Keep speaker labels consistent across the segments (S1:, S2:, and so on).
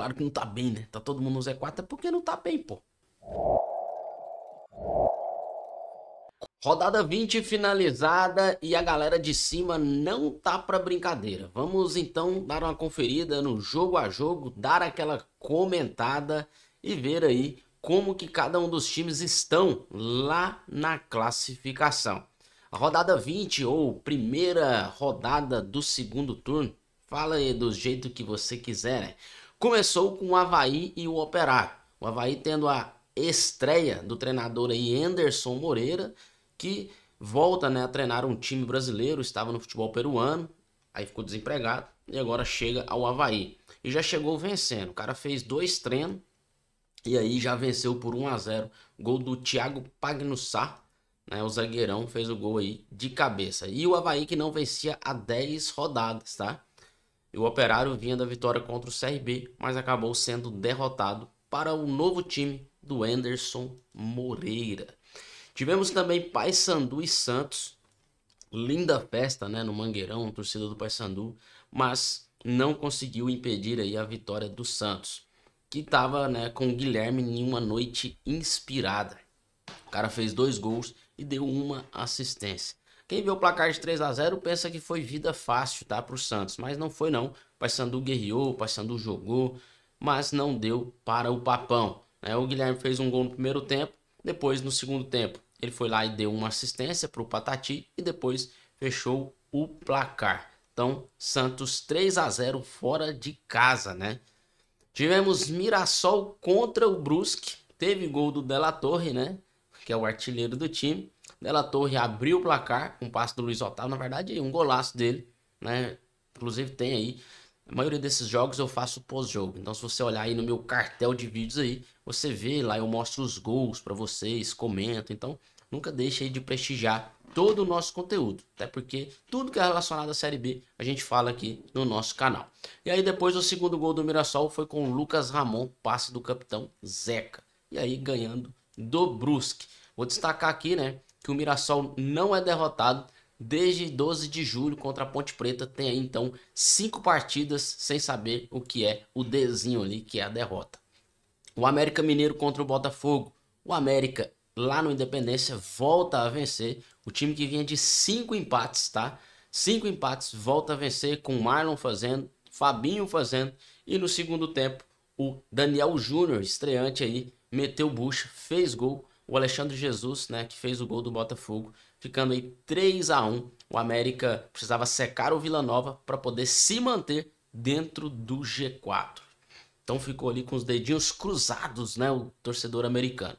S1: claro que não tá bem, né? Tá todo mundo no Z4 é porque não tá bem, pô. Rodada 20 finalizada e a galera de cima não tá para brincadeira. Vamos então dar uma conferida no jogo a jogo, dar aquela comentada e ver aí como que cada um dos times estão lá na classificação. A rodada 20 ou primeira rodada do segundo turno, fala aí do jeito que você quiser, né? começou com o Havaí e o Operário. O Havaí tendo a estreia do treinador aí Anderson Moreira, que volta né, a treinar um time brasileiro, estava no futebol peruano, aí ficou desempregado e agora chega ao Havaí. E já chegou vencendo. O cara fez dois treinos e aí já venceu por 1 a 0 Gol do Thiago Pagnussá, né, o zagueirão, fez o gol aí de cabeça. E o Havaí que não vencia há 10 rodadas, tá? E o Operário vinha da vitória contra o CRB, mas acabou sendo derrotado para o novo time do Anderson Moreira. Tivemos também Paysandu e Santos. Linda festa, né, no Mangueirão, torcida do Paysandu, mas não conseguiu impedir aí a vitória do Santos, que estava, né, com o Guilherme em uma noite inspirada. O cara fez dois gols e deu uma assistência. Quem vê o placar de 3 a 0 pensa que foi vida fácil, tá, para o Santos, mas não foi não. Paysandu guerreou, o jogou, mas não deu para o Papão. Né? O Guilherme fez um gol no primeiro tempo, depois no segundo tempo ele foi lá e deu uma assistência para o Patati e depois fechou o placar. Então, Santos 3 a 0 fora de casa, né? Tivemos Mirassol contra o Brusque. Teve gol do Della Torre, né? Que é o artilheiro do time. Dela Torre abriu o placar com um passe do Luiz Otávio, na verdade, um golaço dele, né? Inclusive tem aí. A maioria desses jogos eu faço pós-jogo. Então, se você olhar aí no meu cartel de vídeos aí, você vê lá, eu mostro os gols para vocês, comento. Então, nunca deixe aí de prestigiar todo o nosso conteúdo. Até porque tudo que é relacionado à Série B a gente fala aqui no nosso canal. E aí, depois, o segundo gol do Mirassol foi com o Lucas Ramon, passe do capitão Zeca. E aí, ganhando do Brusque. Vou destacar aqui, né? que o Mirassol não é derrotado desde 12 de julho contra a Ponte Preta. Tem aí então cinco partidas sem saber o que é o desenho ali, que é a derrota. O América Mineiro contra o Botafogo. O América, lá no Independência, volta a vencer. O time que vinha de cinco empates, tá? Cinco empates, volta a vencer com Marlon fazendo, Fabinho fazendo. E no segundo tempo, o Daniel Júnior, estreante aí, meteu bucha, fez gol o Alexandre Jesus, né, que fez o gol do Botafogo, ficando aí 3 a 1. O América precisava secar o Vila Nova para poder se manter dentro do G4. Então ficou ali com os dedinhos cruzados, né, o torcedor americano.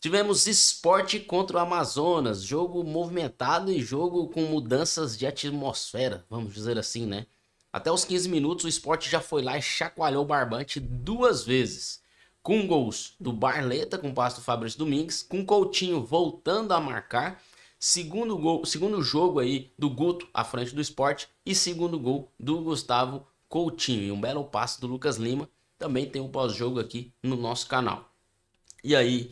S1: Tivemos esporte contra o Amazonas, jogo movimentado e jogo com mudanças de atmosfera, vamos dizer assim, né? Até os 15 minutos o esporte já foi lá e chacoalhou o barbante duas vezes com gols do Barleta com passo do Fabrício Domingues, com Coutinho voltando a marcar, segundo gol, segundo jogo aí do Guto à frente do esporte e segundo gol do Gustavo Coutinho e um belo passe do Lucas Lima, também tem um pós-jogo aqui no nosso canal. E aí,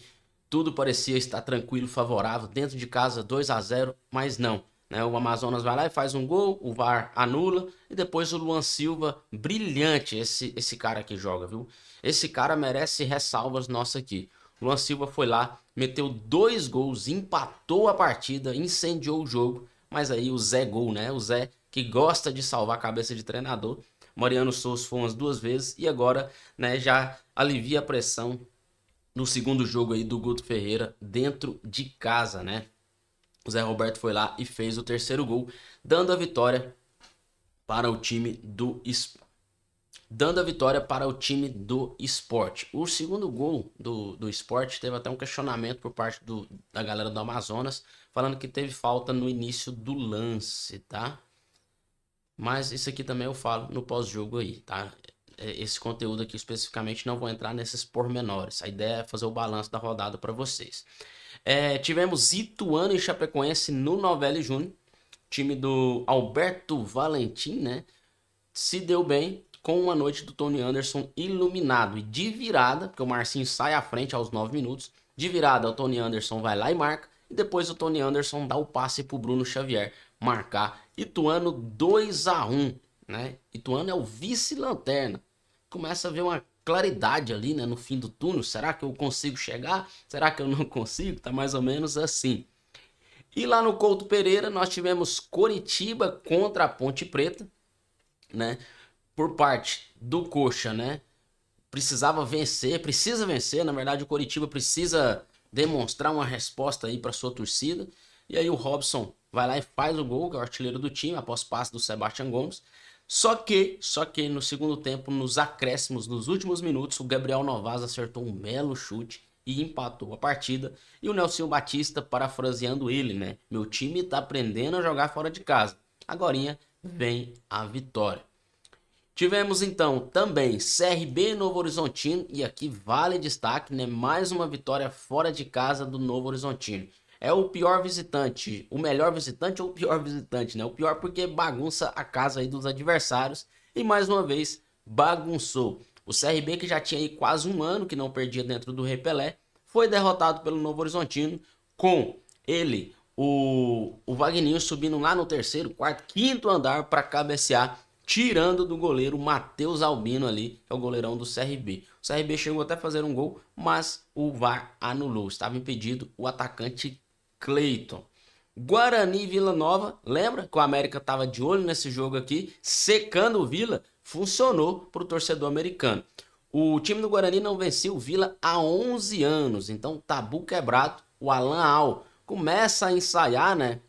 S1: tudo parecia estar tranquilo, favorável, dentro de casa 2 a 0, mas não. Né? O Amazonas vai lá e faz um gol, o VAR anula e depois o Luan Silva, brilhante esse esse cara que joga, viu? Esse cara merece ressalvas nossa aqui. Luan Silva foi lá, meteu dois gols, empatou a partida, incendiou o jogo. Mas aí o Zé Gol, né? O Zé que gosta de salvar a cabeça de treinador. Mariano Souza foi umas duas vezes e agora né, já alivia a pressão no segundo jogo aí do Guto Ferreira dentro de casa, né? O Zé Roberto foi lá e fez o terceiro gol, dando a vitória para o time do dando a vitória para o time do esporte. O segundo gol do, do esporte teve até um questionamento por parte do, da galera do Amazonas, falando que teve falta no início do lance, tá? Mas isso aqui também eu falo no pós-jogo aí, tá? É, esse conteúdo aqui especificamente não vou entrar nesses pormenores. A ideia é fazer o balanço da rodada para vocês. É, tivemos Ituano e Chapecoense no Novelli Júnior. Time do Alberto Valentim, né? Se deu bem, com uma noite do Tony Anderson iluminado. E de virada, porque o Marcinho sai à frente aos 9 minutos, de virada o Tony Anderson vai lá e marca. E depois o Tony Anderson dá o passe para o Bruno Xavier marcar. Ituano 2 a 1 né? Ituano é o vice-lanterna. Começa a ver uma claridade ali né, no fim do túnel. Será que eu consigo chegar? Será que eu não consigo? Tá mais ou menos assim. E lá no Couto Pereira nós tivemos Coritiba contra a Ponte Preta, né? por parte do Coxa, né? Precisava vencer, precisa vencer. Na verdade, o Coritiba precisa demonstrar uma resposta aí para sua torcida. E aí o Robson vai lá e faz o gol, que é o artilheiro do time, após passe do Sebastião Gomes. Só que, só que no segundo tempo, nos acréscimos, nos últimos minutos, o Gabriel Novaes acertou um belo chute e empatou a partida. E o Nelson Batista parafraseando ele, né? Meu time tá aprendendo a jogar fora de casa. Agorinha vem a vitória. Tivemos então também CRB Novo Horizontino e aqui vale destaque, né? Mais uma vitória fora de casa do Novo Horizontino. É o pior visitante, o melhor visitante ou o pior visitante, né? O pior porque bagunça a casa aí dos adversários e mais uma vez bagunçou. O CRB que já tinha aí quase um ano que não perdia dentro do Repelé, foi derrotado pelo Novo Horizontino com ele, o, o Wagninho subindo lá no terceiro, quarto, quinto andar para cabecear tirando do goleiro Matheus Albino ali, que é o goleirão do CRB. O CRB chegou até a fazer um gol, mas o VAR anulou. Estava impedido o atacante Cleiton. Guarani Vila Nova, lembra que o América estava de olho nesse jogo aqui, secando o Vila, funcionou para o torcedor americano. O time do Guarani não venceu o Vila há 11 anos, então tabu quebrado, o Alan Al começa a ensaiar, né,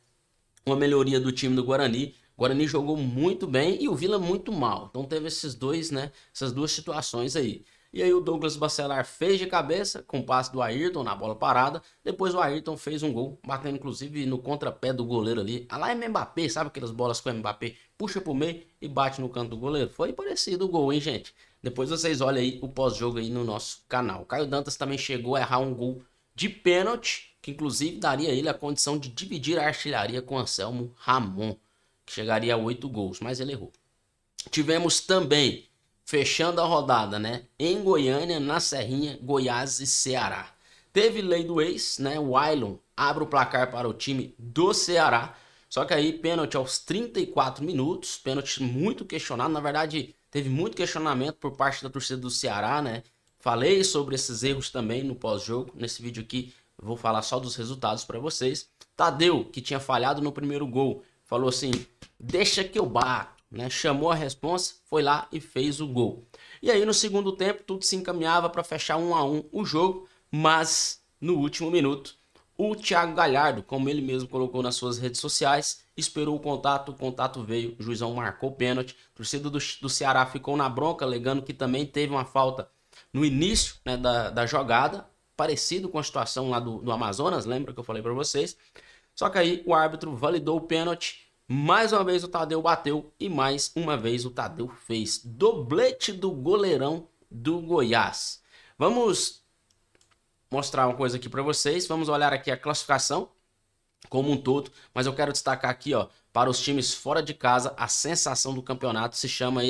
S1: uma melhoria do time do Guarani, o Guarani jogou muito bem e o Vila muito mal. Então teve esses dois, né? Essas duas situações aí. E aí o Douglas Bacelar fez de cabeça com o passe do Ayrton na bola parada. Depois o Ayrton fez um gol, batendo inclusive no contrapé do goleiro ali. A ah, lá é Mbappé, sabe aquelas bolas com o Mbappé? Puxa pro meio e bate no canto do goleiro. Foi parecido o gol, hein, gente? Depois vocês olham aí o pós-jogo aí no nosso canal. O Caio Dantas também chegou a errar um gol de pênalti, que inclusive daria a ele a condição de dividir a artilharia com Anselmo Ramon chegaria a oito gols, mas ele errou. Tivemos também, fechando a rodada, né? Em Goiânia, na Serrinha, Goiás e Ceará. Teve lei do ex, né? O Ailon abre o placar para o time do Ceará. Só que aí, pênalti aos 34 minutos, pênalti muito questionado. Na verdade, teve muito questionamento por parte da torcida do Ceará, né? Falei sobre esses erros também no pós-jogo. Nesse vídeo aqui, vou falar só dos resultados para vocês. Tadeu, que tinha falhado no primeiro gol, falou assim: deixa que eu bato. Né? Chamou a responsa, foi lá e fez o gol. E aí no segundo tempo tudo se encaminhava para fechar um a um o jogo, mas no último minuto o Thiago Galhardo, como ele mesmo colocou nas suas redes sociais, esperou o contato, o contato veio, o juizão marcou o pênalti, a torcida do, do Ceará ficou na bronca, alegando que também teve uma falta no início né, da, da jogada, parecido com a situação lá do, do Amazonas, lembra que eu falei para vocês? Só que aí o árbitro validou o pênalti mais uma vez o Tadeu bateu e mais uma vez o Tadeu fez. Doblete do goleirão do Goiás. Vamos mostrar uma coisa aqui para vocês. Vamos olhar aqui a classificação como um todo, mas eu quero destacar aqui, ó, para os times fora de casa, a sensação do campeonato se chama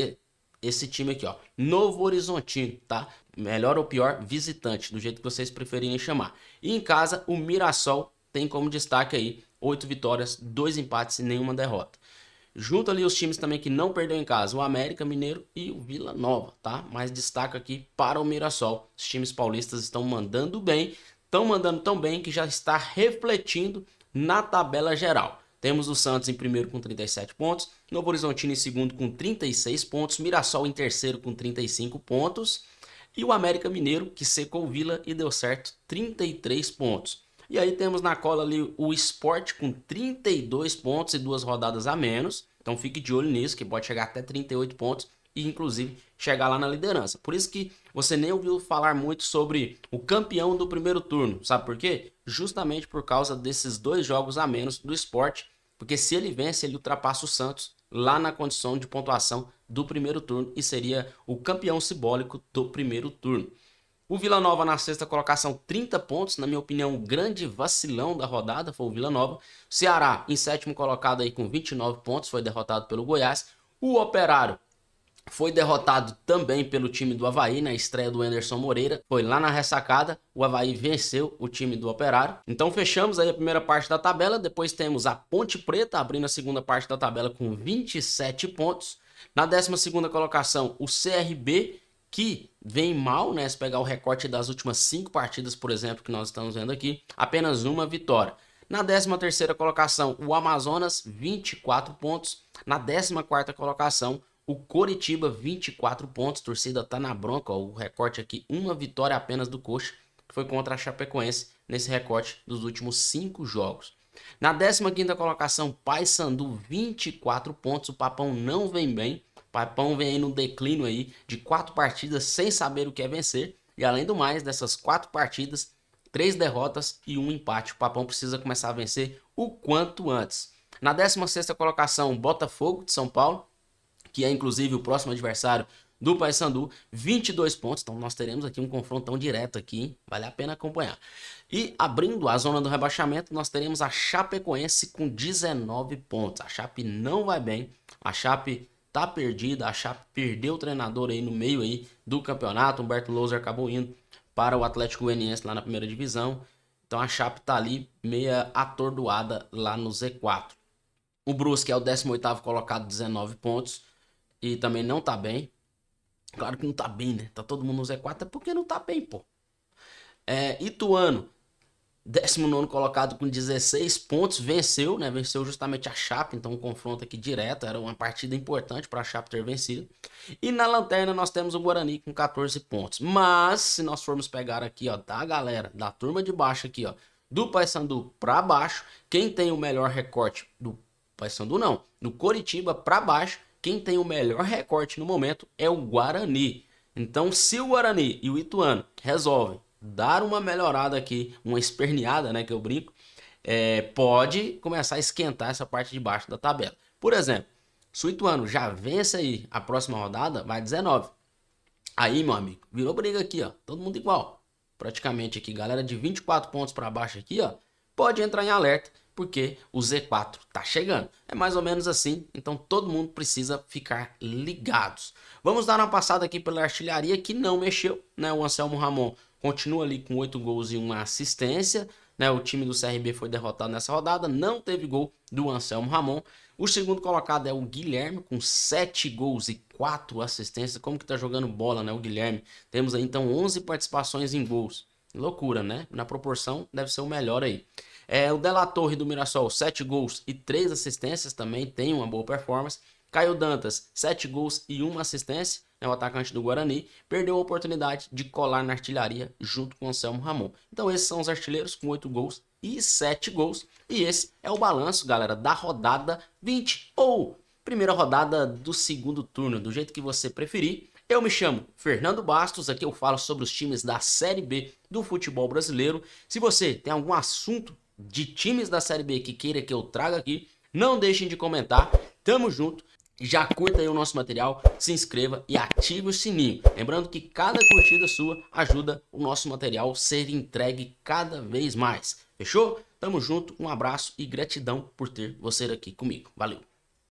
S1: esse time aqui, ó, Novo Horizontino, tá? Melhor ou pior, visitante, do jeito que vocês preferirem chamar. E em casa, o Mirassol tem como destaque aí 8 vitórias, 2 empates e nenhuma derrota. Junto ali os times também que não perdeu em casa, o América Mineiro e o Vila Nova, tá? Mas destaca aqui para o Mirassol. Os times paulistas estão mandando bem, estão mandando tão bem que já está refletindo na tabela geral. Temos o Santos em primeiro com 37 pontos, Novo Horizontino em segundo com 36 pontos, Mirassol em terceiro com 35 pontos e o América Mineiro que secou o Vila e deu certo 33 pontos. E aí temos na cola ali o Sport com 32 pontos e duas rodadas a menos. Então fique de olho nisso, que pode chegar até 38 pontos e inclusive chegar lá na liderança. Por isso que você nem ouviu falar muito sobre o campeão do primeiro turno, sabe por quê? Justamente por causa desses dois jogos a menos do esporte, porque se ele vence, ele ultrapassa o Santos lá na condição de pontuação do primeiro turno e seria o campeão simbólico do primeiro turno. O Vila Nova na sexta colocação, 30 pontos. Na minha opinião, o grande vacilão da rodada foi o Vila Nova. Ceará em sétimo colocado aí com 29 pontos, foi derrotado pelo Goiás. O Operário foi derrotado também pelo time do Havaí na estreia do Anderson Moreira. Foi lá na ressacada, o Havaí venceu o time do Operário. Então fechamos aí a primeira parte da tabela. Depois temos a Ponte Preta abrindo a segunda parte da tabela com 27 pontos. Na 12 colocação, o CRB que vem mal, né? Se pegar o recorte das últimas cinco partidas, por exemplo, que nós estamos vendo aqui, apenas uma vitória. Na 13ª colocação, o Amazonas, 24 pontos. Na 14ª colocação, o Coritiba, 24 pontos. A torcida tá na bronca, ó, o recorte aqui, uma vitória apenas do Coxa, que foi contra a Chapecoense nesse recorte dos últimos cinco jogos. Na 15ª colocação, Paysandu, 24 pontos. O Papão não vem bem Papão vem aí num declínio aí de quatro partidas sem saber o que é vencer. E além do mais, dessas quatro partidas, três derrotas e um empate. O Papão precisa começar a vencer o quanto antes. Na 16ª colocação, Botafogo de São Paulo, que é inclusive o próximo adversário do Paysandu, 22 pontos. Então nós teremos aqui um confrontão direto aqui, hein? vale a pena acompanhar. E abrindo a zona do rebaixamento, nós teremos a Chapecoense com 19 pontos. A Chape não vai bem. A Chape tá perdida, a Chape perdeu o treinador aí no meio aí do campeonato, Humberto Loser acabou indo para o Atlético Goianiense lá na primeira divisão. Então a Chape tá ali meia atordoada lá no Z4. O Brusque é o 18º colocado, 19 pontos, e também não tá bem. Claro que não tá bem, né? Tá todo mundo no Z4, é porque não tá bem, pô. É, Ituano, 19 colocado com 16 pontos, venceu, né? Venceu justamente a Chape, então um confronto aqui direto, era uma partida importante para a Chape ter vencido. E na lanterna nós temos o Guarani com 14 pontos. Mas se nós formos pegar aqui, ó, da galera, da turma de baixo aqui, ó, do Paysandu para baixo, quem tem o melhor recorte do Paysandu não, do Coritiba para baixo, quem tem o melhor recorte no momento é o Guarani. Então, se o Guarani e o Ituano resolvem dar uma melhorada aqui, uma esperneada, né, que eu brinco, é, pode começar a esquentar essa parte de baixo da tabela. Por exemplo, Suituano já vence aí a próxima rodada, vai 19. Aí, meu amigo, virou briga aqui, ó, todo mundo igual. Praticamente aqui, galera de 24 pontos para baixo aqui, ó, pode entrar em alerta, porque o Z4 tá chegando. É mais ou menos assim, então todo mundo precisa ficar ligados. Vamos dar uma passada aqui pela artilharia que não mexeu, né? O Anselmo Ramon continua ali com oito gols e uma assistência. Né? O time do CRB foi derrotado nessa rodada, não teve gol do Anselmo Ramon. O segundo colocado é o Guilherme, com sete gols e quatro assistências. Como que tá jogando bola, né? O Guilherme. Temos aí então 11 participações em gols. Loucura, né? Na proporção, deve ser o melhor aí. É, o Della Torre do Mirassol, 7 gols e 3 assistências, também tem uma boa performance. Caio Dantas, 7 gols e 1 assistência né, o atacante do Guarani, perdeu a oportunidade de colar na artilharia junto com o Anselmo Ramon. Então esses são os artilheiros com 8 gols e 7 gols. E esse é o balanço, galera, da rodada 20 ou primeira rodada do segundo turno, do jeito que você preferir. Eu me chamo Fernando Bastos, aqui eu falo sobre os times da Série B do futebol brasileiro. Se você tem algum assunto de times da Série B que queira que eu traga aqui, não deixem de comentar. Tamo junto. Já curta aí o nosso material, se inscreva e ative o sininho. Lembrando que cada curtida sua ajuda o nosso material a ser entregue cada vez mais. Fechou? Tamo junto, um abraço e gratidão por ter você aqui comigo. Valeu!